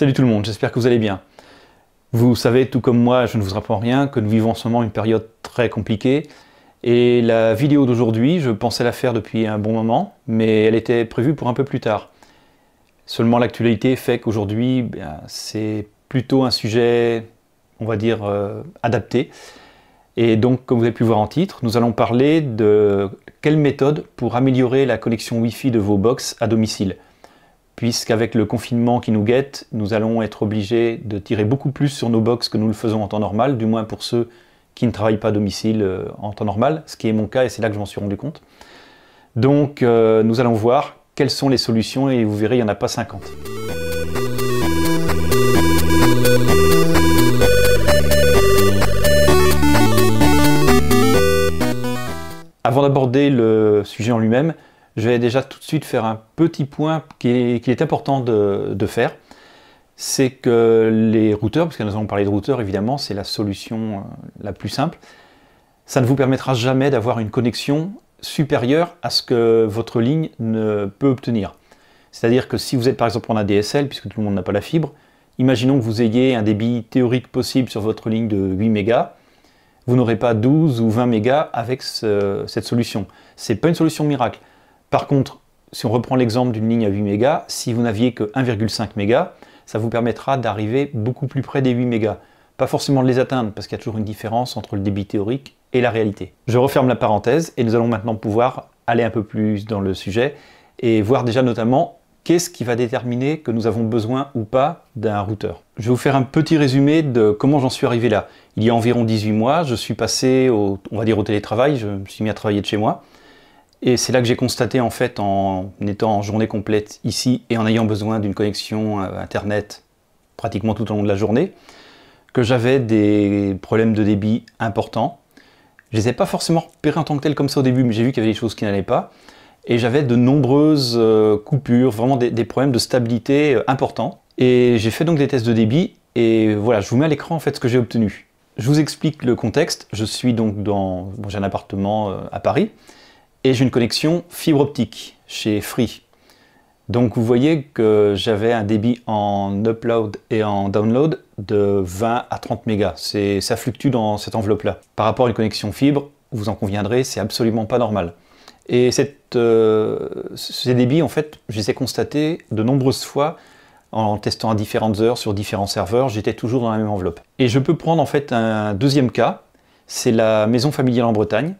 Salut tout le monde, j'espère que vous allez bien. Vous savez, tout comme moi, je ne vous apprends rien, que nous vivons en ce moment une période très compliquée. Et la vidéo d'aujourd'hui, je pensais la faire depuis un bon moment, mais elle était prévue pour un peu plus tard. Seulement l'actualité fait qu'aujourd'hui, ben, c'est plutôt un sujet, on va dire, euh, adapté. Et donc, comme vous avez pu voir en titre, nous allons parler de quelle méthode pour améliorer la connexion Wi-Fi de vos box à domicile puisqu'avec le confinement qui nous guette, nous allons être obligés de tirer beaucoup plus sur nos box que nous le faisons en temps normal, du moins pour ceux qui ne travaillent pas à domicile euh, en temps normal, ce qui est mon cas et c'est là que je m'en suis rendu compte. Donc euh, nous allons voir quelles sont les solutions et vous verrez, il n'y en a pas 50. Avant d'aborder le sujet en lui-même, je vais déjà tout de suite faire un petit point qui est, important de, faire. C'est que les routeurs, parce nous allons parler de routeurs évidemment, c'est la solution euh, la plus simple, ça ne vous permettra jamais d'avoir une connexion supérieure à ce que votre ligne ne peut obtenir. C'est-à-dire que si vous êtes par exemple en ADSL, puisque tout le monde n'a pas la fibre, imaginons que vous ayez un débit théorique possible sur votre ligne de 8 mégas, vous n'aurez pas 12 ou 20 mégas avec cette solution. Ce n'est pas une solution miracle. Par contre, si on reprend l'exemple d'une ligne à 8 mégas, si vous n'aviez que 1,5 mégas, ça vous permettra d'arriver beaucoup plus près des 8 mégas. Pas forcément de les atteindre, parce qu'il y a toujours une différence entre le débit théorique et la réalité. Je referme la parenthèse et nous allons maintenant pouvoir aller un peu plus dans le sujet et voir déjà notamment qu'est-ce qui va déterminer que nous avons besoin ou pas d'un routeur. Je vais vous faire un petit résumé de comment j'en suis arrivé là. Il y a environ 18 mois, je suis passé au, on va dire au télétravail, je me suis mis à travailler de chez moi. Et c'est là que j'ai constaté en fait en étant en journée complète ici et en ayant besoin d'une connexion euh, internet pratiquement tout au long de la journée que j'avais des problèmes de débit importants. Je ne les ai pas forcément repérés en tant que tel comme ça au début, mais j'ai vu qu'il y avait des choses qui n'allaient pas. Et j'avais de nombreuses euh, coupures, vraiment des, problèmes de stabilité euh, importants. Et j'ai fait donc des tests de débit et voilà, je vous mets à l'écran en fait ce que j'ai obtenu. Je vous explique le contexte. Je suis donc dans j'ai un appartement à Paris et j'ai une connexion fibre optique chez Free. Donc vous voyez que j'avais un débit en upload et en download de 20 à 30 mégas. Ça fluctue dans cette enveloppe-là. Par rapport à une connexion fibre, vous en conviendrez, c'est absolument pas normal. Et euh, ces débits, en fait, je les ai constatés de nombreuses fois en testant à différentes heures sur différents serveurs, j'étais toujours dans la même enveloppe. Et je peux prendre en fait un deuxième cas, c'est la maison familiale en Bretagne.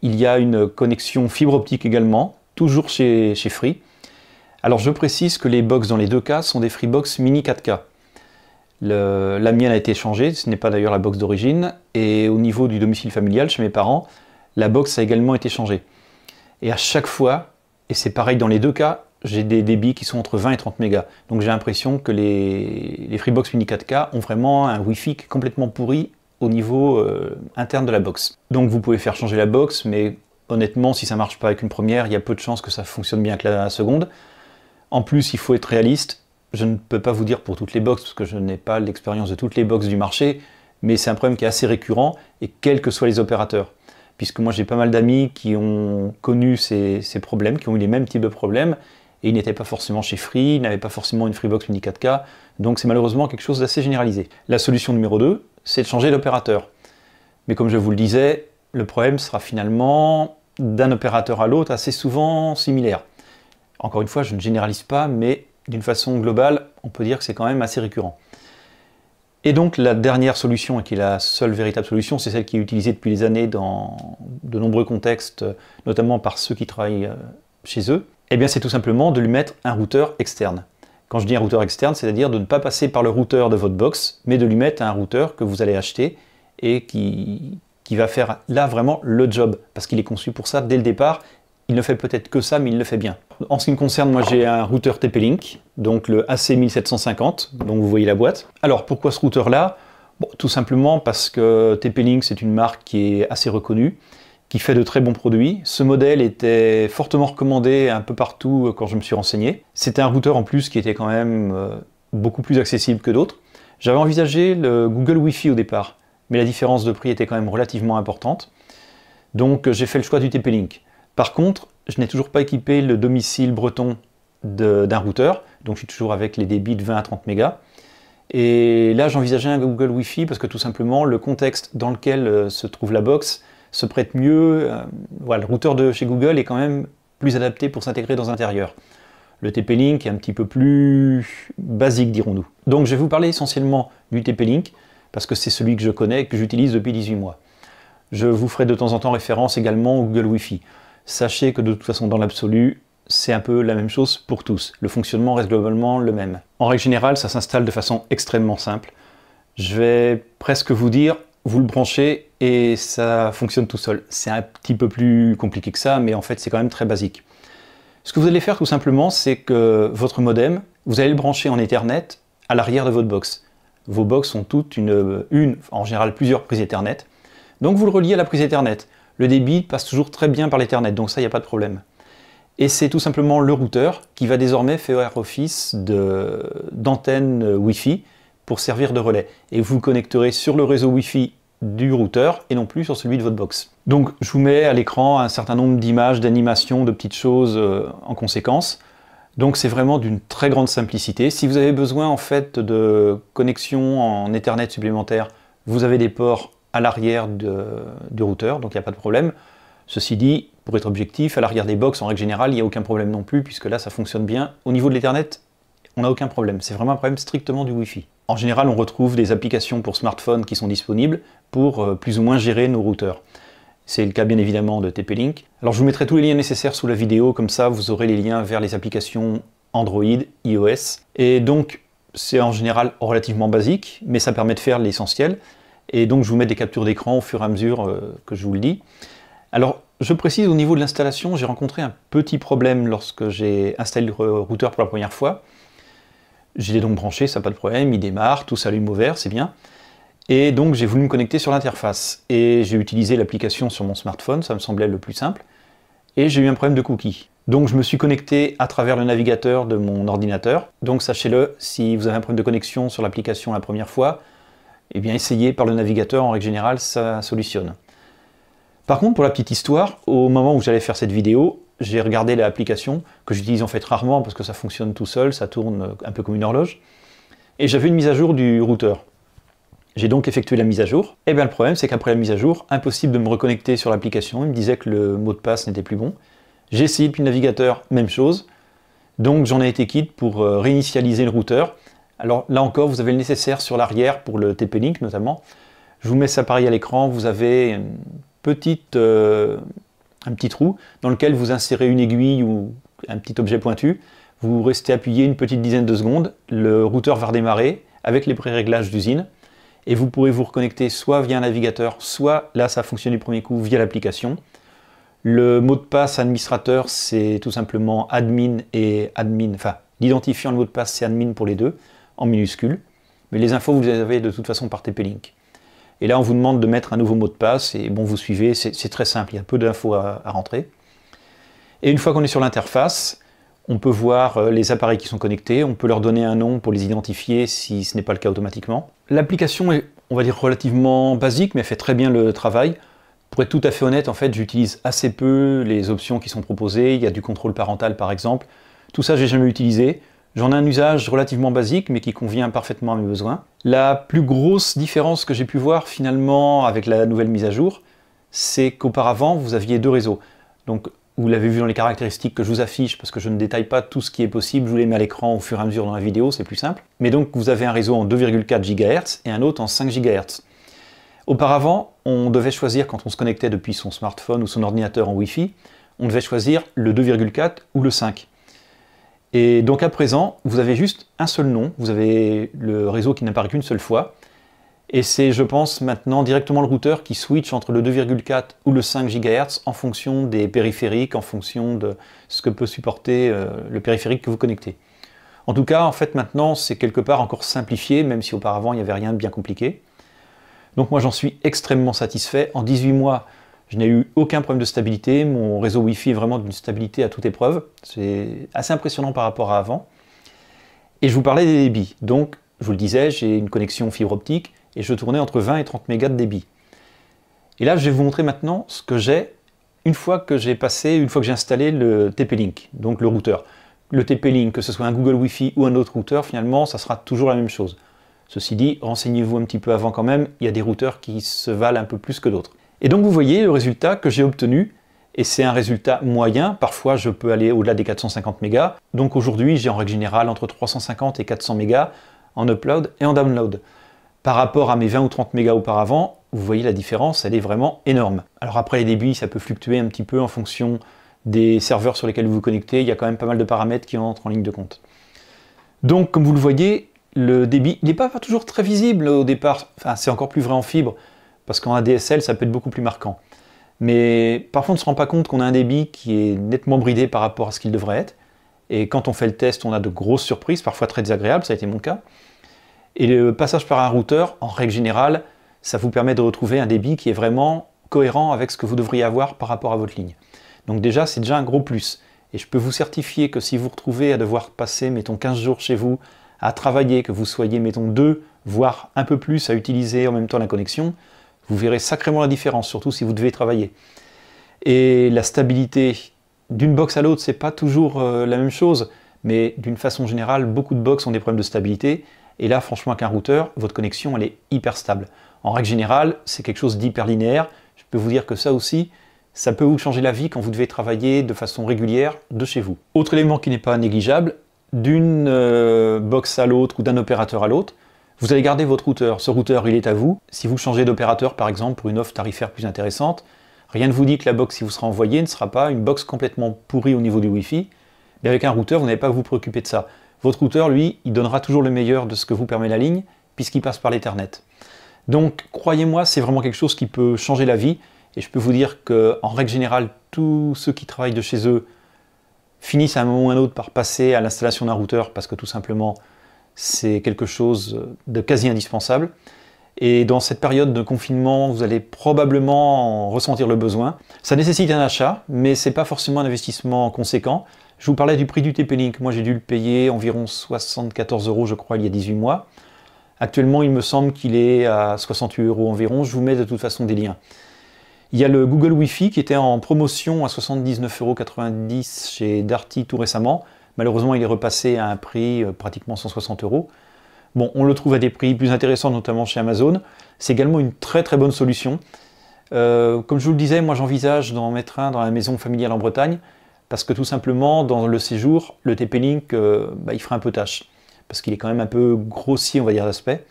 Il y a une connexion fibre optique également, toujours chez, Free. Alors je précise que les box dans les deux cas sont des Freebox Mini 4K. la mienne a été changée, ce n'est pas d'ailleurs la box d'origine, et au niveau du domicile familial chez mes parents, la box a également été changée. Et à chaque fois, et c'est pareil dans les deux cas, j'ai des débits qui sont entre 20 et 30 mégas. Donc j'ai l'impression que les, les Freebox Mini 4K ont vraiment un Wi-Fi complètement pourri au niveau euh, interne de la box. Donc vous pouvez faire changer la box, mais honnêtement, si ça marche pas avec une première, il y a peu de chances que ça fonctionne bien avec la seconde. En plus, il faut être réaliste. Je ne peux pas vous dire pour toutes les boxes, parce que je n'ai pas l'expérience de toutes les boxes du marché, mais c'est un problème qui est assez récurrent, et quels que soient les opérateurs. Puisque moi, j'ai pas mal d'amis qui ont connu ces, problèmes, qui ont eu les mêmes types de problèmes, et ils n'étaient pas forcément chez Free, n'avaient pas forcément une Freebox Mini 4K, donc c'est malheureusement quelque chose d'assez généralisé. La solution numéro 2, c'est de changer d'opérateur. Mais comme je vous le disais, le problème sera finalement d'un opérateur à l'autre assez souvent similaire. Encore une fois, je ne généralise pas, mais d'une façon globale, on peut dire que c'est quand même assez récurrent. Et donc la dernière solution, et qui est la seule véritable solution, c'est celle qui est utilisée depuis des années dans de nombreux contextes, notamment par ceux qui travaillent euh, chez eux, et eh bien c'est tout simplement de lui mettre un routeur externe. Quand je dis un routeur externe, c'est-à-dire de ne pas passer par le routeur de votre box, mais de lui mettre un routeur que vous allez acheter et qui, va faire là vraiment le job, parce qu'il est conçu pour ça dès le départ. Il ne fait peut-être que ça, mais il le fait bien. En ce qui me concerne, moi j'ai un routeur TP-Link, donc le AC1750, donc vous voyez la boîte. Alors pourquoi ce routeur-là Tout simplement parce que TP-Link c'est une marque qui est assez reconnue qui fait de très bons produits. Ce modèle était fortement recommandé un peu partout euh, quand je me suis renseigné. C'était un routeur en plus qui était quand même euh, beaucoup plus accessible que d'autres. J'avais envisagé le Google Wi-Fi au départ, mais la différence de prix était quand même relativement importante. Donc euh, j'ai fait le choix du TP-Link. Par contre, je n'ai toujours pas équipé le domicile breton d'un routeur, donc je suis toujours avec les débits de 20 à 30 mégas. Et là, j'envisageais un Google Wi-Fi parce que tout simplement, le contexte dans lequel se trouve la box se prête mieux. Euh, voilà, le routeur de chez Google est quand même plus adapté pour s'intégrer dans l'intérieur. Le TP-Link est un petit peu plus basique, dirons-nous. Donc je vais vous parler essentiellement du TP-Link, parce que c'est celui que je connais et que j'utilise depuis 18 mois. Je vous ferai de temps en temps référence également au Google Wi-Fi. Sachez que de toute façon, dans l'absolu, c'est un peu la même chose pour tous. Le fonctionnement reste globalement le même. En règle générale, ça s'installe de façon extrêmement simple. Je vais presque vous dire, vous le branchez et ça fonctionne tout seul. C'est un petit peu plus compliqué que ça, mais en fait c'est quand même très basique. Ce que vous allez faire tout simplement, c'est que votre modem, vous allez le brancher en Ethernet à l'arrière de votre box. Vos box ont toutes une, en général plusieurs prises Ethernet. Donc vous le reliez à la prise Ethernet. Le débit passe toujours très bien par l'Ethernet, donc ça, il n'y a pas de problème. Et c'est tout simplement le routeur qui va désormais faire office d'antenne Wi-Fi pour servir de relais. Et vous vous connecterez sur le réseau Wi-Fi du routeur et non plus sur celui de votre box. Donc je vous mets à l'écran un certain nombre d'images, d'animations, de petites choses euh, en conséquence. Donc c'est vraiment d'une très grande simplicité. Si vous avez besoin en fait de connexion en Ethernet supplémentaire, vous avez des ports à l'arrière du routeur, donc il n'y a pas de problème. Ceci dit, pour être objectif, à l'arrière des box, en règle générale, il n'y a aucun problème non plus, puisque là, ça fonctionne bien. Au niveau de l'Ethernet, on n'a aucun problème. C'est vraiment un problème strictement du Wi-Fi. En général, on retrouve des applications pour smartphones qui sont disponibles pour euh, plus ou moins gérer nos routeurs. C'est le cas bien évidemment de TP-Link. Alors je vous mettrai tous les liens nécessaires sous la vidéo, comme ça vous aurez les liens vers les applications Android, iOS. Et donc c'est en général relativement basique, mais ça permet de faire l'essentiel. Et donc je vous mets des captures d'écran au fur et à mesure euh, que je vous le dis. Alors je précise au niveau de l'installation, j'ai rencontré un petit problème lorsque j'ai installé le routeur pour la première fois. J'ai donc branché, ça pas de problème, il démarre, tout s'allume au vert, c'est bien. Et donc j'ai voulu me connecter sur l'interface. Et j'ai utilisé l'application sur mon smartphone, ça me semblait le plus simple. Et j'ai eu un problème de cookie. Donc je me suis connecté à travers le navigateur de mon ordinateur. Donc sachez-le, si vous avez un problème de connexion sur l'application la première fois, eh bien essayez par le navigateur, en règle générale, ça solutionne. Par contre, pour la petite histoire, au moment où j'allais faire cette vidéo, j'ai regardé l'application que j'utilise en fait rarement parce que ça fonctionne tout seul, ça tourne euh, un peu comme une horloge. Et j'avais une mise à jour du routeur. J'ai donc effectué la mise à jour. Et eh bien le problème, c'est qu'après la mise à jour, impossible de me reconnecter sur l'application. Il me disait que le mot de passe n'était plus bon. J'ai essayé depuis le navigateur, même chose. Donc j'en ai été quitte pour euh, réinitialiser le routeur. Alors là encore, vous avez le nécessaire sur l'arrière pour le TP-Link notamment. Je vous mets ça pareil à l'écran. Vous avez une petite euh, un petit trou dans lequel vous insérez une aiguille ou un petit objet pointu. Vous restez appuyé une petite dizaine de secondes, le routeur va redémarrer avec les pré-réglages d'usine et vous pourrez vous reconnecter soit via un navigateur, soit là ça fonctionne du premier coup via l'application. Le mot de passe administrateur c'est tout simplement admin et admin, enfin l'identifiant le mot de passe c'est admin pour les deux en minuscules, mais les infos vous les avez de toute façon par TP-Link. Et là, on vous demande de mettre un nouveau mot de passe, et bon, vous suivez, c'est très simple, il y a peu d'infos à, rentrer. Et une fois qu'on est sur l'interface, on peut voir euh, les appareils qui sont connectés, on peut leur donner un nom pour les identifier si ce n'est pas le cas automatiquement. L'application est, on va dire, relativement basique, mais elle fait très bien le travail. Pour être tout à fait honnête, en fait, j'utilise assez peu les options qui sont proposées. Il y a du contrôle parental, par exemple. Tout ça, j'ai jamais utilisé. J'en ai un usage relativement basique, mais qui convient parfaitement à mes besoins. La plus grosse différence que j'ai pu voir finalement avec la nouvelle mise à jour, c'est qu'auparavant, vous aviez deux réseaux. Donc, vous l'avez vu dans les caractéristiques que je vous affiche, parce que je ne détaille pas tout ce qui est possible, je vous les mets à l'écran au fur et à mesure dans la vidéo, c'est plus simple. Mais donc, vous avez un réseau en 2,4 GHz et un autre en 5 GHz. Auparavant, on devait choisir, quand on se connectait depuis son smartphone ou son ordinateur en Wi-Fi, on devait choisir le 2,4 ou le 5. Et donc à présent, vous avez juste un seul nom, vous avez le réseau qui n'apparaît qu'une seule fois, et c'est, je pense, maintenant directement le routeur qui switch entre le 2,4 ou le 5 GHz en fonction des périphériques, en fonction de ce que peut supporter euh, le périphérique que vous connectez. En tout cas, en fait, maintenant, c'est quelque part encore simplifié, même si auparavant, il n'y avait rien de bien compliqué. Donc moi, j'en suis extrêmement satisfait. En 18 mois, je n'ai eu aucun problème de stabilité, mon réseau Wi-Fi est vraiment d'une stabilité à toute épreuve. C'est assez impressionnant par rapport à avant. Et je vous parlais des débits. Donc, je vous le disais, j'ai une connexion fibre optique et je tournais entre 20 et 30 mégas de débit. Et là, je vais vous montrer maintenant ce que j'ai une fois que j'ai passé, une fois que j'ai installé le TP-Link, donc le routeur. Le TP-Link, que ce soit un Google Wi-Fi ou un autre routeur, finalement, ça sera toujours la même chose. Ceci dit, renseignez-vous un petit peu avant quand même, il y a des routeurs qui se valent un peu plus que d'autres. Et donc vous voyez le résultat que j'ai obtenu, et c'est un résultat moyen, parfois je peux aller au-delà des 450 mégas, donc aujourd'hui j'ai en règle générale entre 350 et 400 mégas en upload et en download. Par rapport à mes 20 ou 30 mégas auparavant, vous voyez la différence, elle est vraiment énorme. Alors après les débits, ça peut fluctuer un petit peu en fonction des serveurs sur lesquels vous vous connectez, il y a quand même pas mal de paramètres qui entrent en ligne de compte. Donc comme vous le voyez, le débit n'est pas toujours très visible au départ, enfin c'est encore plus vrai en fibre, parce qu'en ADSL, ça peut être beaucoup plus marquant. Mais parfois, on ne se rend pas compte qu'on a un débit qui est nettement bridé par rapport à ce qu'il devrait être. Et quand on fait le test, on a de grosses surprises, parfois très désagréables, ça a été mon cas. Et le passage par un routeur, en règle générale, ça vous permet de retrouver un débit qui est vraiment cohérent avec ce que vous devriez avoir par rapport à votre ligne. Donc déjà, c'est déjà un gros plus. Et je peux vous certifier que si vous retrouvez à devoir passer, mettons, 15 jours chez vous à travailler, que vous soyez, mettons, deux, voire un peu plus à utiliser en même temps la connexion, vous verrez sacrément la différence, surtout si vous devez travailler. Et la stabilité d'une box à l'autre, c'est pas toujours euh, la même chose, mais d'une façon générale, beaucoup de box ont des problèmes de stabilité. Et là, franchement, avec un routeur, votre connexion, elle est hyper stable. En règle générale, c'est quelque chose d'hyper linéaire. Je peux vous dire que ça aussi, ça peut vous changer la vie quand vous devez travailler de façon régulière de chez vous. Autre élément qui n'est pas négligeable, d'une euh, box à l'autre ou d'un opérateur à l'autre, vous allez garder votre routeur. Ce routeur, il est à vous. Si vous changez d'opérateur, par exemple, pour une offre tarifaire plus intéressante, rien ne vous dit que la box qui vous sera envoyée ne sera pas une box complètement pourrie au niveau du Wi-Fi. Mais avec un routeur, vous n'avez pas à vous préoccuper de ça. Votre routeur, lui, il donnera toujours le meilleur de ce que vous permet la ligne, puisqu'il passe par l'Ethernet. Donc, croyez-moi, c'est vraiment quelque chose qui peut changer la vie. Et je peux vous dire qu'en règle générale, tous ceux qui travaillent de chez eux finissent à un moment ou à un autre par passer à l'installation d'un routeur parce que tout simplement c'est quelque chose de quasi indispensable. Et dans cette période de confinement, vous allez probablement ressentir le besoin. Ça nécessite un achat, mais ce n'est pas forcément un investissement conséquent. Je vous parlais du prix du TP-Link. Moi, j'ai dû le payer environ 74 euros, je crois, il y a 18 mois. Actuellement, il me semble qu'il est à 68 euros environ. Je vous mets de toute façon des liens. Il y a le Google Wi-Fi qui était en promotion à euros chez Darty tout récemment. Malheureusement, il est repassé à un prix euh, pratiquement 160 euros. Bon, on le trouve à des prix plus intéressants, notamment chez Amazon. C'est également une très très bonne solution. Euh, comme je vous le disais, moi j'envisage d'en mettre un dans la maison familiale en Bretagne, parce que tout simplement, dans le séjour, le TP-Link, euh, bah, il fera un peu tâche, parce qu'il est quand même un peu grossier, on va dire, d'aspect,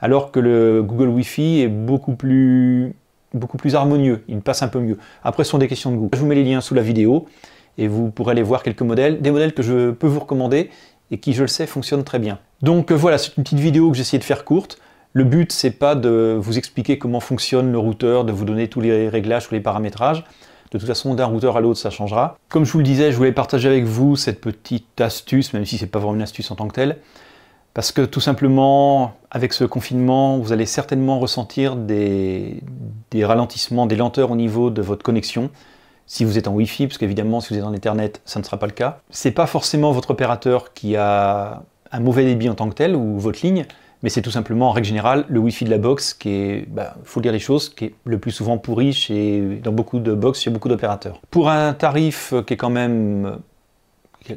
alors que le Google Wi-Fi est beaucoup plus, beaucoup plus harmonieux, il passe un peu mieux. Après, ce sont des questions de goût. Je vous mets les liens sous la vidéo et vous pourrez aller voir quelques modèles, des modèles que je peux vous recommander et qui, je le sais, fonctionnent très bien. Donc euh, voilà, c'est une petite vidéo que j'ai essayé de faire courte. Le but, c'est pas de vous expliquer comment fonctionne le routeur, de vous donner tous les réglages, tous les paramétrages. De toute façon, d'un routeur à l'autre, ça changera. Comme je vous le disais, je voulais partager avec vous cette petite astuce, même si c'est pas vraiment une astuce en tant que telle, parce que tout simplement, avec ce confinement, vous allez certainement ressentir des ralentissements, des lenteurs au niveau de votre connexion, si vous êtes en Wi-Fi, parce qu'évidemment, si vous êtes en Ethernet, ça ne sera pas le cas. C'est pas forcément votre opérateur qui a un mauvais débit en tant que tel ou votre ligne, mais c'est tout simplement en règle générale le Wi-Fi de la box qui est, il bah, faut dire les choses, qui est le plus souvent pourri chez, dans beaucoup de box chez beaucoup d'opérateurs. Pour un tarif qui est quand même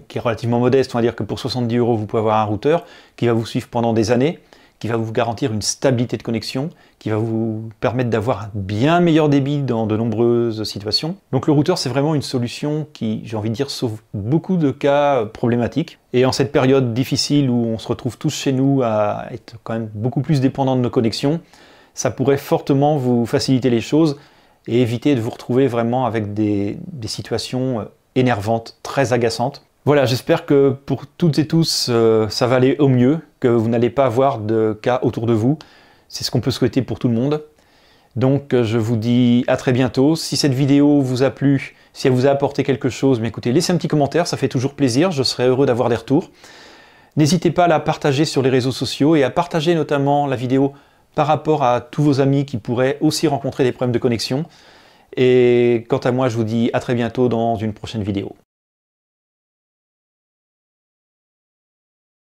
qui est relativement modeste, on va dire que pour 70 euros vous pouvez avoir un routeur qui va vous suivre pendant des années, qui va vous garantir une stabilité de connexion, qui va vous permettre d'avoir un bien meilleur débit dans de nombreuses situations. Donc le routeur, c'est vraiment une solution qui, j'ai envie de dire, sauve beaucoup de cas euh, problématiques. Et en cette période difficile où on se retrouve tous chez nous à être quand même beaucoup plus dépendant de nos connexions, ça pourrait fortement vous faciliter les choses et éviter de vous retrouver vraiment avec des, situations euh, énervantes, très agaçantes. Voilà, j'espère que pour toutes et tous, euh, ça va aller au mieux que vous n'allez pas avoir de cas autour de vous. C'est ce qu'on peut souhaiter pour tout le monde. Donc euh, je vous dis à très bientôt. Si cette vidéo vous a plu, si elle vous a apporté quelque chose, mais écoutez, laissez un petit commentaire, ça fait toujours plaisir, je serai heureux d'avoir des retours. N'hésitez pas à la partager sur les réseaux sociaux et à partager notamment la vidéo par rapport à tous vos amis qui pourraient aussi rencontrer des problèmes de connexion. Et quant à moi, je vous dis à très bientôt dans une prochaine vidéo.